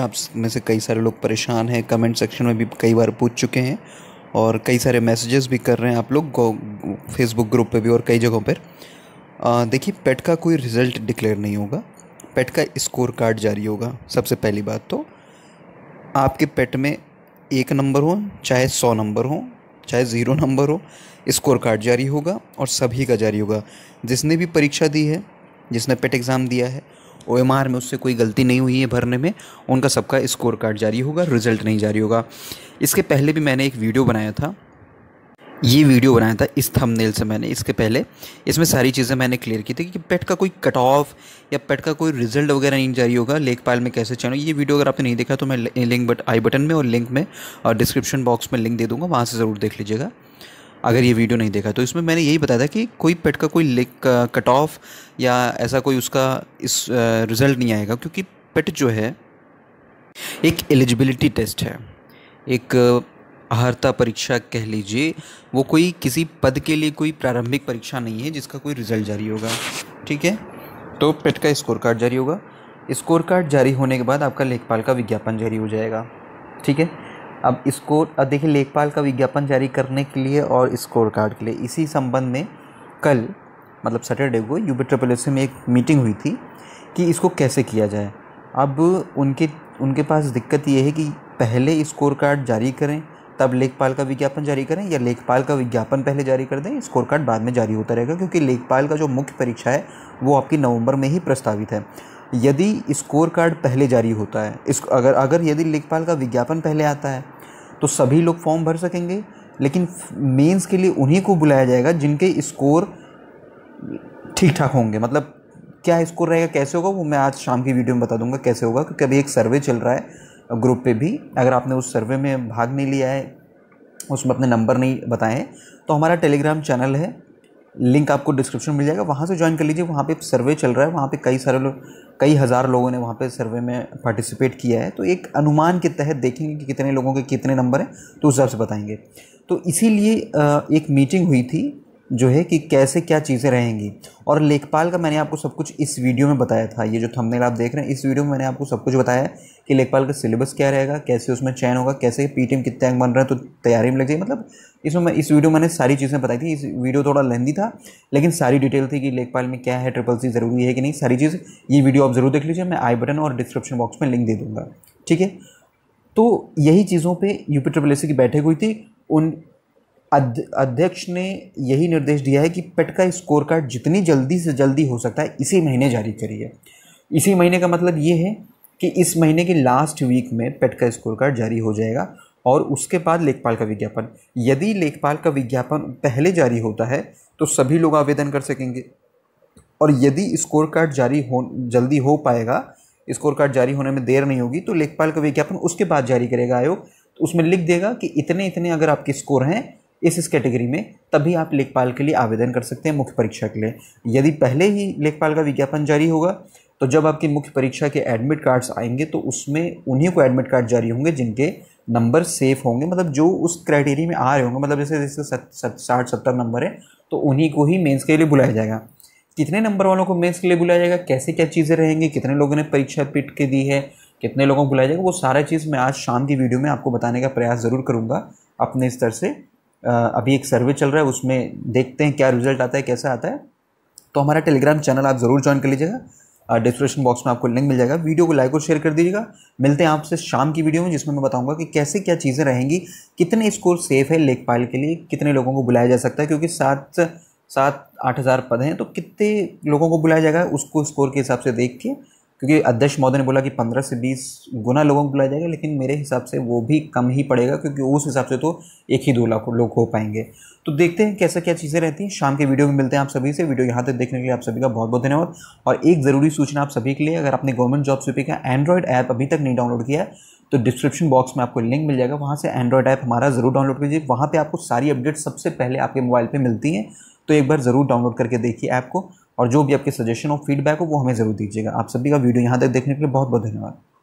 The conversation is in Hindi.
आप में से कई सारे लोग परेशान हैं कमेंट सेक्शन में भी कई बार पूछ चुके हैं और कई सारे मैसेजेस भी कर रहे हैं आप लोग फेसबुक ग्रुप पे भी और कई जगहों पर देखिए पेट का कोई रिज़ल्ट डिक्लेयर नहीं होगा पेट का स्कोर कार्ड जारी होगा सबसे पहली बात तो आपके पेट में एक नंबर हो चाहे सौ नंबर हो चाहे ज़ीरो नंबर हो स्कोर कार्ड जारी होगा और सभी का जारी होगा जिसने भी परीक्षा दी है जिसने पेट एग्ज़ाम e दिया है ओ एम आर में उससे कोई गलती नहीं हुई है भरने में उनका सबका स्कोर कार्ड जारी होगा रिजल्ट नहीं जारी होगा इसके पहले भी मैंने एक वीडियो बनाया था ये वीडियो बनाया था इस थंबनेल से मैंने इसके पहले इसमें सारी चीज़ें मैंने क्लियर की थी कि पेट e का कोई कट ऑफ या पेट e का कोई रिजल्ट वगैरह नहीं जारी होगा लेखपाल में कैसे चैनल ये वीडियो अगर आपने नहीं देखा तो मैं लिंक बट आई बटन में और लिंक में और डिस्क्रिप्शन बॉक्स में लिंक दे दूँगा वहाँ से ज़रूर देख लीजिएगा अगर ये वीडियो नहीं देखा तो इसमें मैंने यही बताया था कि कोई पेट का कोई लेक कट ऑफ या ऐसा कोई उसका इस रिज़ल्ट नहीं आएगा क्योंकि पेट जो है एक एलिजिबिलिटी टेस्ट है एक अहर्ता परीक्षा कह लीजिए वो कोई किसी पद के लिए कोई प्रारंभिक परीक्षा नहीं है जिसका कोई रिज़ल्ट जारी होगा ठीक है तो पेट का स्कोर कार्ड जारी होगा स्कोर कार्ड जारी होने के बाद आपका लेखपाल का विज्ञापन जारी हो जाएगा ठीक है अब स्कोर अब देखिए लेखपाल का विज्ञापन जारी करने के लिए और स्कोर कार्ड के लिए इसी संबंध में कल मतलब सैटरडे को यूपी ट्रिपल एस में एक मीटिंग हुई थी कि इसको कैसे किया जाए अब उनके उनके पास दिक्कत ये है कि पहले स्कोर कार्ड जारी करें तब लेखपाल का विज्ञापन जारी करें या लेखपाल का विज्ञापन पहले जारी कर दें स्कोर कार्ड बाद में जारी होता रहेगा क्योंकि लेखपाल का जो मुख्य परीक्षा है वो आपकी नवंबर में ही प्रस्तावित है यदि स्कोर कार्ड पहले जारी होता है इस अगर अगर यदि लेखपाल का विज्ञापन पहले आता है तो सभी लोग फॉर्म भर सकेंगे लेकिन मेंस के लिए उन्हीं को बुलाया जाएगा जिनके स्कोर ठीक ठाक होंगे मतलब क्या स्कोर रहेगा कैसे होगा वो मैं आज शाम की वीडियो में बता दूंगा कैसे होगा क्योंकि अभी एक सर्वे चल रहा है ग्रुप पे भी अगर आपने उस सर्वे में भाग नहीं लिया है उसमें अपने नंबर नहीं बताएँ तो हमारा टेलीग्राम चैनल है लिंक आपको डिस्क्रिप्शन मिल जाएगा वहाँ से ज्वाइन कर लीजिए वहाँ पे सर्वे चल रहा है वहाँ पे कई सारे लोग कई हज़ार लोगों ने वहाँ पे सर्वे में पार्टिसिपेट किया है तो एक अनुमान के तहत देखेंगे कि कितने लोगों के कितने नंबर हैं तो उस हिसाब से बताएंगे तो इसीलिए एक मीटिंग हुई थी जो है कि कैसे क्या चीज़ें रहेंगी और लेखपाल का मैंने आपको सब कुछ इस वीडियो में बताया था ये जो थंबनेल आप देख रहे हैं इस वीडियो में मैंने आपको सब कुछ बताया है कि लेखपाल का सिलेबस क्या रहेगा कैसे उसमें चयन होगा कैसे पीटीएम कितने अंक बन रहे हैं तो तैयारी में लग जाएगी मतलब इसमें मैं इस वीडियो मैंने सारी चीज़ें बताई थी इस वीडियो थोड़ा लेंदी था लेकिन सारी डिटेल थी कि लेखपाल में क्या है ट्रिपल सी ज़रूरी है कि नहीं सारी चीज़ ये वीडियो आप ज़रूर देख लीजिए मैं आई बटन और डिस्क्रिप्शन बॉक्स में लिंक दे दूँगा ठीक है तो यही चीज़ों पर यूपी ट्रिपल एस की बैठक हुई थी उन अध्यक्ष ने यही निर्देश दिया है कि पेट का स्कोर कार्ड जितनी जल्दी से जल्दी हो सकता है इसी महीने जारी करिए इसी महीने का मतलब ये है कि इस महीने के लास्ट वीक में पेट का स्कोर कार्ड जारी हो जाएगा और उसके बाद लेखपाल का विज्ञापन यदि लेखपाल का विज्ञापन पहले जारी होता है तो सभी लोग आवेदन कर सकेंगे और यदि स्कोर कार्ड जारी हो जल्दी हो पाएगा स्कोर कार्ड जारी होने में देर नहीं होगी तो लेखपाल का विज्ञापन उसके बाद जारी करेगा आयोग तो उसमें लिख देगा कि इतने इतने अगर आपके स्कोर हैं इस इस कैटेगरी में तभी आप लेखपाल के लिए आवेदन कर सकते हैं मुख्य परीक्षा के लिए यदि पहले ही लेखपाल का विज्ञापन जारी होगा तो जब आपकी मुख्य परीक्षा के एडमिट कार्ड्स आएंगे तो उसमें उन्हीं को एडमिट कार्ड जारी होंगे जिनके नंबर सेफ होंगे मतलब जो उस क्राइटेरिया में आ रहे होंगे मतलब जैसे जैसे साठ सत्तर नंबर है तो उन्हीं को ही मेन्स के लिए बुलाया जाएगा कितने नंबर वालों को मेन्स के लिए बुलाया जाएगा कैसे क्या चीज़ें रहेंगी कितने लोगों ने परीक्षा पिट के दी है कितने लोगों को बुलाया जाएगा वो सारा चीज़ मैं आज शाम की वीडियो में आपको बताने का प्रयास ज़रूर करूँगा अपने स्तर से अभी एक सर्वे चल रहा है उसमें देखते हैं क्या रिजल्ट आता है कैसा आता है तो हमारा टेलीग्राम चैनल आप ज़रूर ज्वाइन कर लीजिएगा डिस्क्रिप्शन बॉक्स में आपको लिंक मिल जाएगा वीडियो को लाइक और शेयर कर दीजिएगा मिलते हैं आपसे शाम की वीडियो में जिसमें मैं बताऊंगा कि कैसे क्या चीज़ें रहेंगी कितने स्कोर सेफ है लेखपाल के लिए कितने लोगों को बुलाया जा सकता है क्योंकि सात सात आठ हज़ार पद हैं तो कितने लोगों को बुलाया जाएगा उसको स्कोर के हिसाब से देख के क्योंकि अध्यक्ष महोदय ने बोला कि पंद्रह से बीस गुना लोगों को बुलाया जाएगा लेकिन मेरे हिसाब से वो भी कम ही पड़ेगा क्योंकि उस हिसाब से तो एक ही दो लाख लोग हो पाएंगे तो देखते हैं कैसा क्या चीज़ें रहती हैं शाम के वीडियो में मिलते हैं आप सभी से वीडियो यहाँ तक देखने के लिए आप सभी का बहुत बहुत धन्यवाद और एक ज़रूरी सूचना आप सभी के लिए अगर आपने गवर्नमेंट जॉब स्वीपी का एंड्रॉइड ऐप अभी तक नहीं डाउनलोड किया है तो डिस्क्रिप्शन बॉक्स में आपको लिंक मिल जाएगा वहाँ से एंड्रॉइड ऐप हमारा ज़रूर डाउनलोड कीजिए वहाँ पर आपको सारी अपडेट सबसे पहले आपके मोबाइल पर मिलती हैं तो एक बार ज़रूर डाउनलोड करके देखिए ऐप को और जो भी आपके सजेशन और फीडबैक हो वो हमें ज़रूर दीजिएगा आप सभी का वीडियो यहाँ तक देखने के लिए बहुत बहुत धन्यवाद